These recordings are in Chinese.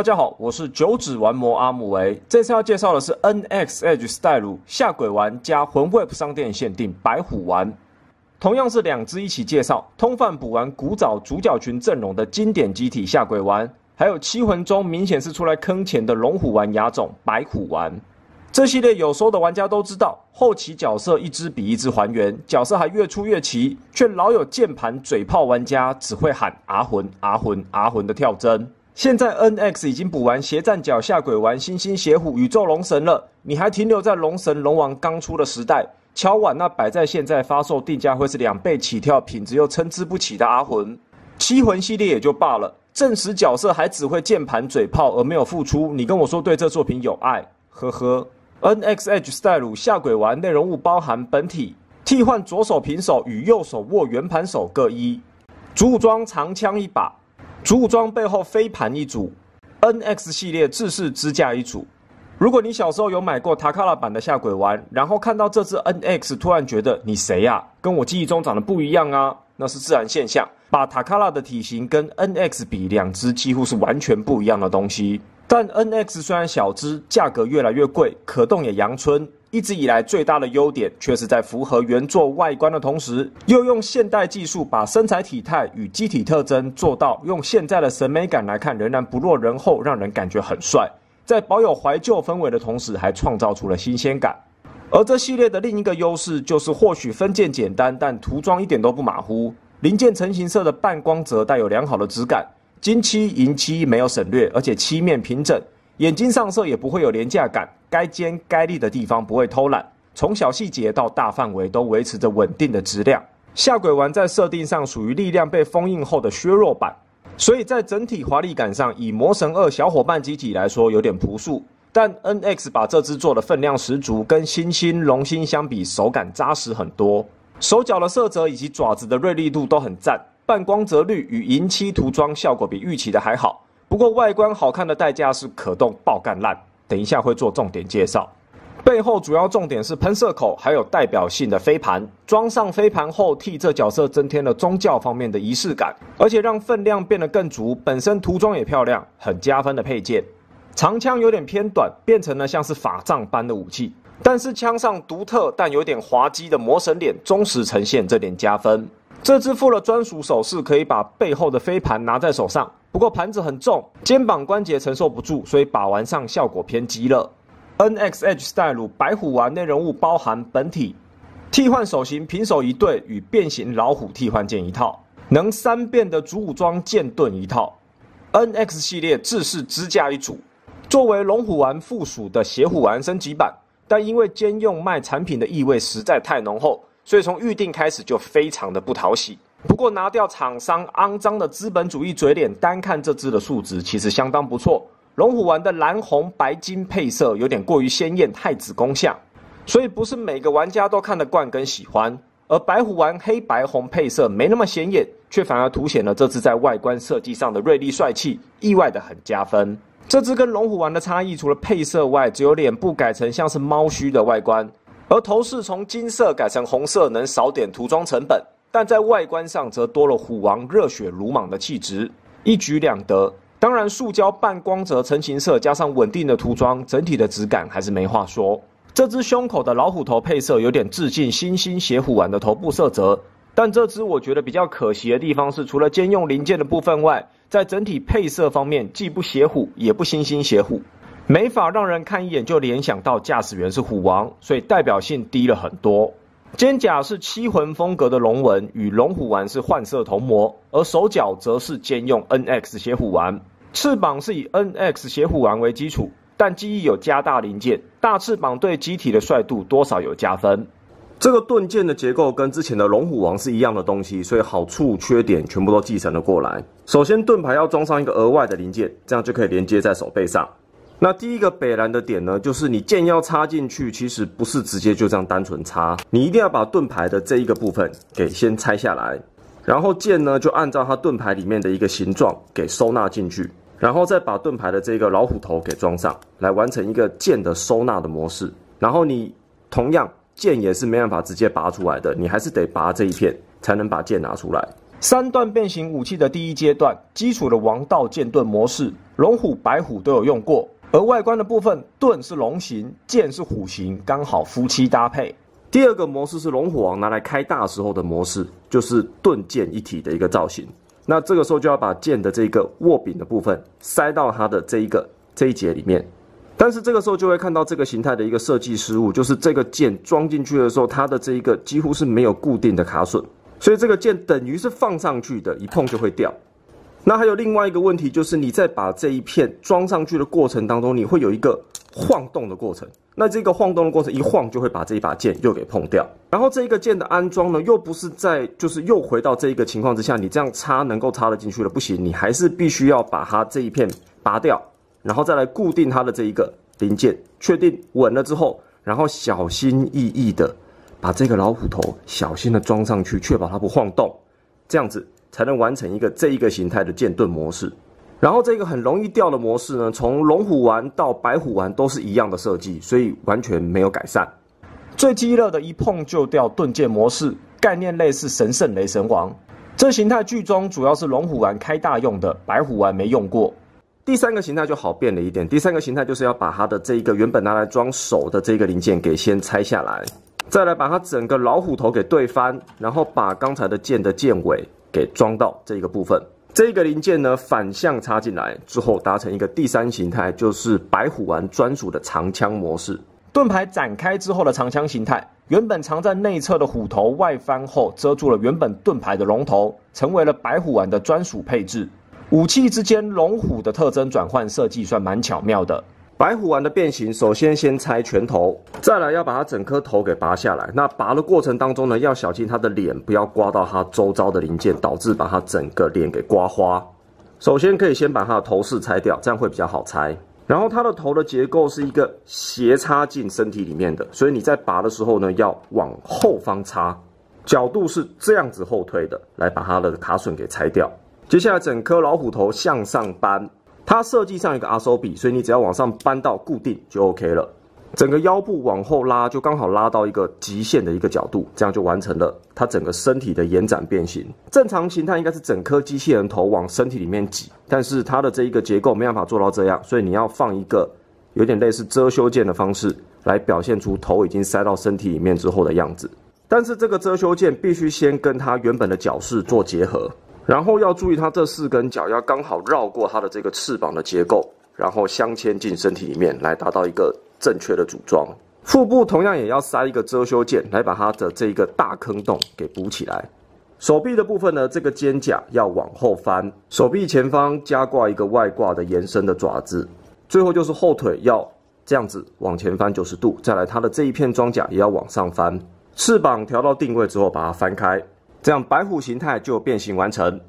大家好，我是九指玩魔阿木维。这次要介绍的是 N X Edge 斯 l 鲁下鬼丸加魂 Web 商店限定白虎丸，同样是两只一起介绍。通贩补完古早主角群阵容的经典机体下鬼丸，还有七魂中明显是出来坑钱的龙虎丸牙种白虎丸。这系列有收的玩家都知道，后期角色一只比一只还原，角色还越出越齐，却老有键盘嘴炮玩家只会喊阿魂阿魂阿魂的跳针。现在 N X 已经补完邪战角下鬼丸、星星邪虎、宇宙龙神了，你还停留在龙神龙王刚出的时代？乔完那摆在现在发售定价会是两倍起跳、品质又参差不齐的阿魂、七魂系列也就罢了，正史角色还只会键盘嘴炮而没有付出。你跟我说对这作品有爱，呵呵。N X H y l 鲁下鬼丸内容物包含本体、替换左手平手与右手握圆盘手各一，主武装长枪一把。主武装背后飞盘一组，NX 系列自式支架一组。如果你小时候有买过塔卡拉版的下轨玩，然后看到这只 NX，突然觉得你谁啊？跟我记忆中长得不一样啊？那是自然现象。把塔卡拉的体型跟 NX 比，两只几乎是完全不一样的东西。但 NX 虽然小只，价格越来越贵，可动也阳春。一直以来最大的优点，却是在符合原作外观的同时，又用现代技术把身材体态与机体特征做到用现在的审美感来看仍然不落人后，让人感觉很帅。在保有怀旧氛围的同时，还创造出了新鲜感。而这系列的另一个优势，就是或许分件简单，但涂装一点都不马虎。零件成型色的半光泽带有良好的质感，金漆银漆没有省略，而且漆面平整。眼睛上色也不会有廉价感，该尖该立的地方不会偷懒，从小细节到大范围都维持着稳定的质量。下鬼丸在设定上属于力量被封印后的削弱版，所以在整体华丽感上，以魔神二小伙伴机体来说有点朴素，但 N X 把这只做的分量十足，跟星龙星相比，手感扎实很多。手脚的色泽以及爪子的锐利度都很赞，半光泽绿与银漆涂装效果比预期的还好。不过外观好看的代价是可动爆干烂，等一下会做重点介绍。背后主要重点是喷射口，还有代表性的飞盘。装上飞盘后，替这角色增添了宗教方面的仪式感，而且让分量变得更足。本身涂装也漂亮，很加分的配件。长枪有点偏短，变成了像是法杖般的武器，但是枪上独特但有点滑稽的魔神脸忠实呈现，这点加分。这只附了专属首饰，可以把背后的飞盘拿在手上。不过盘子很重，肩膀关节承受不住，所以把玩上效果偏激了。NXH y l 鲁白虎丸内容物包含本体、替换手型平手一对与变形老虎替换件一套，能三变的主武装剑盾一套，NX 系列制式支架一组。作为龙虎丸附属的邪虎丸升级版，但因为兼用卖产品的意味实在太浓厚，所以从预定开始就非常的不讨喜。不过，拿掉厂商肮脏的资本主义嘴脸，单看这只的数值，其实相当不错。龙虎丸的蓝红白金配色有点过于鲜艳，太子功效，所以不是每个玩家都看得惯跟喜欢。而白虎丸黑白红配色没那么鲜艳，却反而凸显了这只在外观设计上的锐利帅气，意外的很加分。这只跟龙虎丸的差异，除了配色外，只有脸部改成像是猫须的外观，而头饰从金色改成红色，能少点涂装成本。但在外观上则多了虎王热血鲁莽的气质，一举两得。当然，塑胶半光泽成型色加上稳定的涂装，整体的质感还是没话说。这只胸口的老虎头配色有点致敬新星邪虎丸的头部色泽，但这只我觉得比较可惜的地方是，除了兼用零件的部分外，在整体配色方面既不邪虎也不新星邪虎，没法让人看一眼就联想到驾驶员是虎王，所以代表性低了很多。肩甲是七魂风格的龙纹，与龙虎丸是换色同模，而手脚则是兼用 NX 斜虎丸，翅膀是以 NX 斜虎丸为基础，但机翼有加大零件，大翅膀对机体的帅度多少有加分。这个盾剑的结构跟之前的龙虎王是一样的东西，所以好处缺点全部都继承了过来。首先盾牌要装上一个额外的零件，这样就可以连接在手背上。那第一个北蓝的点呢，就是你剑要插进去，其实不是直接就这样单纯插，你一定要把盾牌的这一个部分给先拆下来，然后剑呢就按照它盾牌里面的一个形状给收纳进去，然后再把盾牌的这个老虎头给装上来，完成一个剑的收纳的模式。然后你同样剑也是没办法直接拔出来的，你还是得拔这一片才能把剑拿出来。三段变形武器的第一阶段，基础的王道剑盾模式，龙虎白虎都有用过。而外观的部分，盾是龙形，剑是虎形，刚好夫妻搭配。第二个模式是龙虎王拿来开大时候的模式，就是盾剑一体的一个造型。那这个时候就要把剑的这个握柄的部分塞到它的这一个这一节里面，但是这个时候就会看到这个形态的一个设计失误，就是这个剑装进去的时候，它的这一个几乎是没有固定的卡榫，所以这个剑等于是放上去的一碰就会掉。那还有另外一个问题，就是你在把这一片装上去的过程当中，你会有一个晃动的过程。那这个晃动的过程一晃就会把这一把剑又给碰掉。然后这一个剑的安装呢，又不是在就是又回到这一个情况之下，你这样插能够插得进去了不行，你还是必须要把它这一片拔掉，然后再来固定它的这一个零件，确定稳了之后，然后小心翼翼的把这个老虎头小心的装上去，确保它不晃动，这样子。才能完成一个这一个形态的剑盾模式，然后这个很容易掉的模式呢，从龙虎丸到白虎丸都是一样的设计，所以完全没有改善。最鸡肋的一碰就掉盾剑模式概念类似神圣雷神王，这形态剧中主要是龙虎丸开大用的，白虎丸没用过。第三个形态就好变了一点，第三个形态就是要把它的这一个原本拿来装手的这个零件给先拆下来，再来把它整个老虎头给对翻，然后把刚才的剑的剑尾。给装到这个部分，这个零件呢反向插进来之后，达成一个第三形态，就是白虎丸专属的长枪模式。盾牌展开之后的长枪形态，原本藏在内侧的虎头外翻后遮住了原本盾牌的龙头，成为了白虎丸的专属配置。武器之间龙虎的特征转换设计算蛮巧妙的。白虎丸的变形，首先先拆拳头，再来要把它整颗头给拔下来。那拔的过程当中呢，要小心它的脸不要刮到它周遭的零件，导致把它整个脸给刮花。首先可以先把它的头饰拆掉，这样会比较好拆。然后它的头的结构是一个斜插进身体里面的，所以你在拔的时候呢，要往后方插，角度是这样子后推的，来把它的卡榫给拆掉。接下来整颗老虎头向上扳。它设计上一个阿手比，所以你只要往上扳到固定就 OK 了。整个腰部往后拉，就刚好拉到一个极限的一个角度，这样就完成了它整个身体的延展变形。正常形态应该是整颗机器人头往身体里面挤，但是它的这一个结构没办法做到这样，所以你要放一个有点类似遮羞键的方式来表现出头已经塞到身体里面之后的样子。但是这个遮羞键必须先跟它原本的角式做结合。然后要注意，它这四根脚要刚好绕过它的这个翅膀的结构，然后相嵌进身体里面，来达到一个正确的组装。腹部同样也要塞一个遮羞件，来把它的这一个大坑洞给补起来。手臂的部分呢，这个肩甲要往后翻，手臂前方加挂一个外挂的延伸的爪子。最后就是后腿要这样子往前翻九十度，再来它的这一片装甲也要往上翻。翅膀调到定位之后，把它翻开。这样白虎形态就变形完成。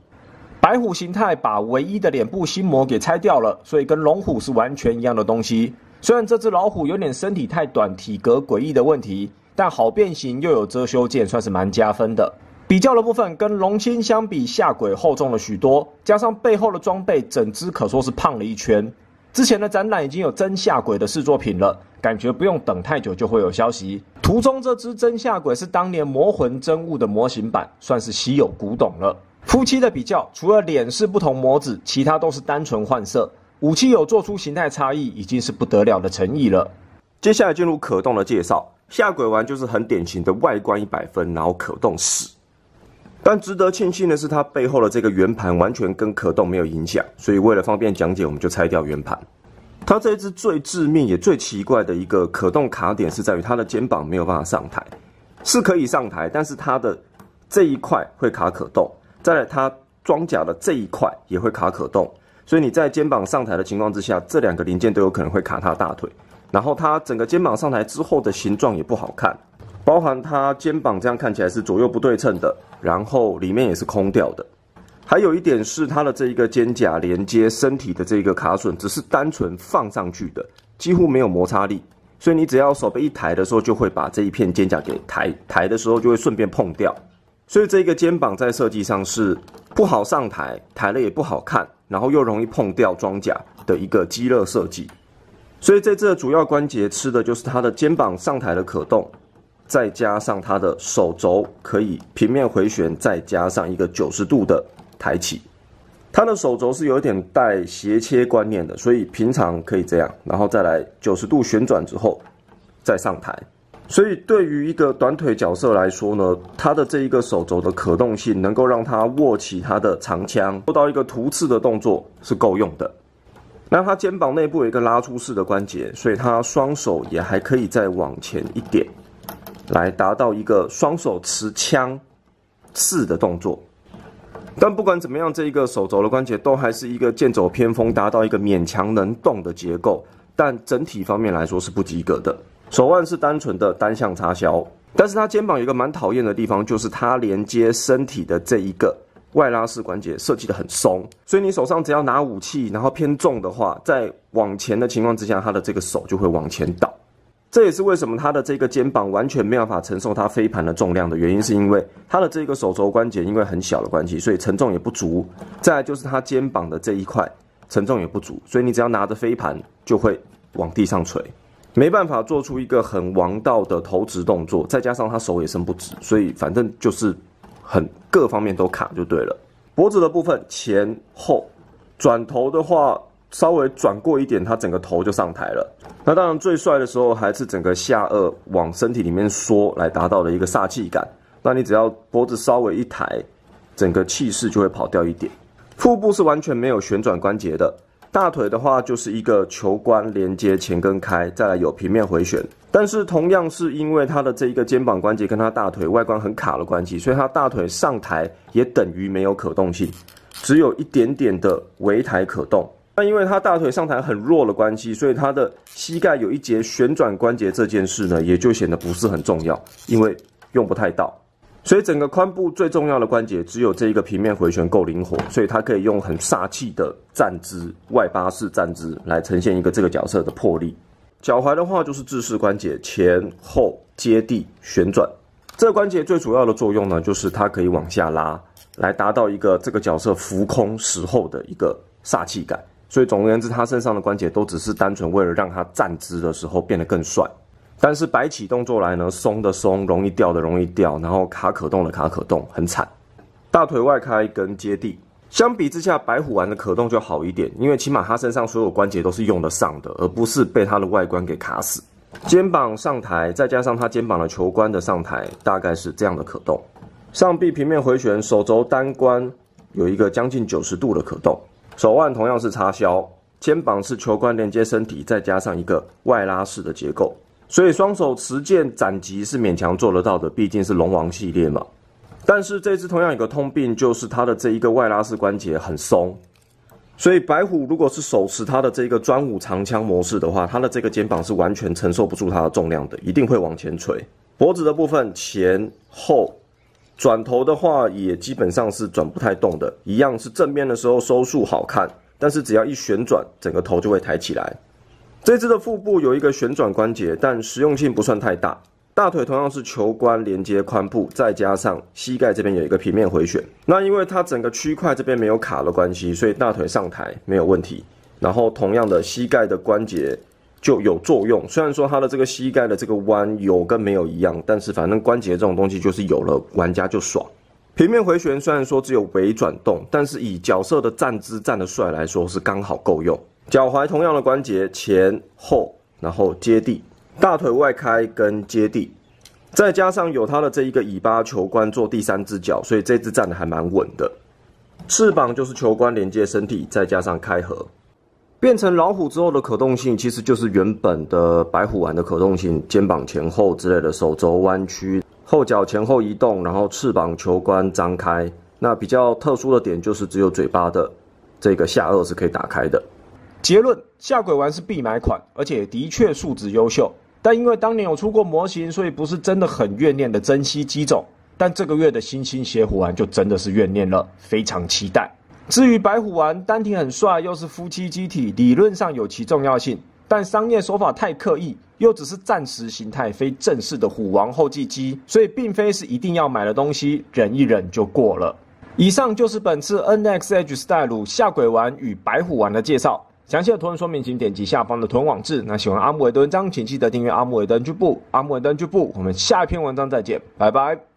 白虎形态把唯一的脸部心魔给拆掉了，所以跟龙虎是完全一样的东西。虽然这只老虎有点身体太短、体格诡异的问题，但好变形又有遮羞剑，算是蛮加分的。比较的部分跟龙青相比，下轨厚重了许多，加上背后的装备，整只可说是胖了一圈。之前的展览已经有真下鬼的试作品了，感觉不用等太久就会有消息。图中这只真下鬼是当年魔魂真物的模型版，算是稀有古董了。夫妻的比较，除了脸是不同模子，其他都是单纯换色。武器有做出形态差异，已经是不得了的诚意了。接下来进入可动的介绍，下鬼丸就是很典型的外观一百分，然后可动死。但值得庆幸的是，它背后的这个圆盘完全跟可动没有影响，所以为了方便讲解，我们就拆掉圆盘。它这一只最致命也最奇怪的一个可动卡点是在于它的肩膀没有办法上台，是可以上台，但是它的这一块会卡可动，再来它装甲的这一块也会卡可动，所以你在肩膀上台的情况之下，这两个零件都有可能会卡它大腿，然后它整个肩膀上台之后的形状也不好看。包含它肩膀这样看起来是左右不对称的，然后里面也是空掉的。还有一点是它的这一个肩甲连接身体的这个卡榫，只是单纯放上去的，几乎没有摩擦力。所以你只要手背一抬的时候，就会把这一片肩甲给抬抬的时候就会顺便碰掉。所以这个肩膀在设计上是不好上抬，抬了也不好看，然后又容易碰掉装甲的一个肌肉设计。所以在这主要关节吃的就是它的肩膀上抬的可动。再加上它的手轴可以平面回旋，再加上一个九十度的抬起，它的手轴是有点带斜切观念的，所以平常可以这样，然后再来九十度旋转之后再上台。所以对于一个短腿角色来说呢，它的这一个手轴的可动性能够让它握起它的长枪，做到一个突刺的动作是够用的。那它肩膀内部有一个拉出式的关节，所以它双手也还可以再往前一点。来达到一个双手持枪式的动作，但不管怎么样，这一个手肘的关节都还是一个剑走偏锋，达到一个勉强能动的结构，但整体方面来说是不及格的。手腕是单纯的单向插销，但是它肩膀有一个蛮讨厌的地方，就是它连接身体的这一个外拉式关节设计的很松，所以你手上只要拿武器，然后偏重的话，在往前的情况之下，它的这个手就会往前倒。这也是为什么他的这个肩膀完全没有办法承受它飞盘的重量的原因，是因为它的这个手肘关节因为很小的关系，所以承重也不足。再就是他肩膀的这一块承重也不足，所以你只要拿着飞盘就会往地上垂，没办法做出一个很王道的投掷动作。再加上他手也伸不直，所以反正就是很各方面都卡就对了。脖子的部分前后转头的话。稍微转过一点，他整个头就上台了。那当然，最帅的时候还是整个下颚往身体里面缩来，达到的一个煞气感。那你只要脖子稍微一抬，整个气势就会跑掉一点。腹部是完全没有旋转关节的，大腿的话就是一个球关连接前跟开，再来有平面回旋。但是同样是因为他的这一个肩膀关节跟他大腿外观很卡的关系，所以他大腿上抬也等于没有可动性，只有一点点的微抬可动。那因为他大腿上抬很弱的关系，所以他的膝盖有一节旋转关节这件事呢，也就显得不是很重要，因为用不太到。所以整个髋部最重要的关节只有这一个平面回旋够灵活，所以他可以用很煞气的站姿外八式站姿来呈现一个这个角色的魄力。脚踝的话就是自式关节前后接地旋转，这个关节最主要的作用呢，就是它可以往下拉，来达到一个这个角色浮空时候的一个煞气感。所以，总而言之，他身上的关节都只是单纯为了让他站姿的时候变得更帅。但是摆起动作来呢，松的松，容易掉的容易掉，然后卡可动的卡可动，很惨。大腿外开跟接地。相比之下，白虎丸的可动就好一点，因为起码他身上所有关节都是用得上的，而不是被他的外观给卡死。肩膀上抬，再加上他肩膀的球关的上抬，大概是这样的可动。上臂平面回旋，手肘单关有一个将近九十度的可动。手腕同样是插销，肩膀是球冠连接身体，再加上一个外拉式的结构，所以双手持剑斩击是勉强做得到的，毕竟是龙王系列嘛。但是这只同样有个通病，就是它的这一个外拉式关节很松，所以白虎如果是手持它的这个专武长枪模式的话，它的这个肩膀是完全承受不住它的重量的，一定会往前垂。脖子的部分前后。转头的话，也基本上是转不太动的，一样是正面的时候收束好看，但是只要一旋转，整个头就会抬起来。这只的腹部有一个旋转关节，但实用性不算太大。大腿同样是球关连接髋部，再加上膝盖这边有一个平面回旋。那因为它整个区块这边没有卡的关系，所以大腿上抬没有问题。然后同样的，膝盖的关节。就有作用。虽然说它的这个膝盖的这个弯有跟没有一样，但是反正关节这种东西就是有了，玩家就爽。平面回旋虽然说只有尾转动，但是以角色的站姿站的帅来说是刚好够用。脚踝同样的关节前后，然后接地，大腿外开跟接地，再加上有它的这一个尾巴球冠做第三只脚，所以这只站的还蛮稳的。翅膀就是球冠连接身体，再加上开合。变成老虎之后的可动性其实就是原本的白虎丸的可动性，肩膀前后之类的，手肘弯曲，后脚前后移动，然后翅膀球关张开。那比较特殊的点就是只有嘴巴的这个下颚是可以打开的。结论：下鬼丸是必买款，而且的确素质优秀。但因为当年有出过模型，所以不是真的很怨念的珍惜机种。但这个月的新星邪虎丸就真的是怨念了，非常期待。至于白虎丸丹田很帅，又是夫妻机体，理论上有其重要性，但商业手法太刻意，又只是暂时形态，非正式的虎王后继机，所以并非是一定要买的东西，忍一忍就过了。以上就是本次 N X H 斯 l 鲁下鬼丸与白虎丸的介绍，详细的图文说明请点击下方的文网志。那喜欢阿木伟的文章，请记得订阅阿木伟的剧部。阿木伟的剧部，我们下一篇文章再见，拜拜。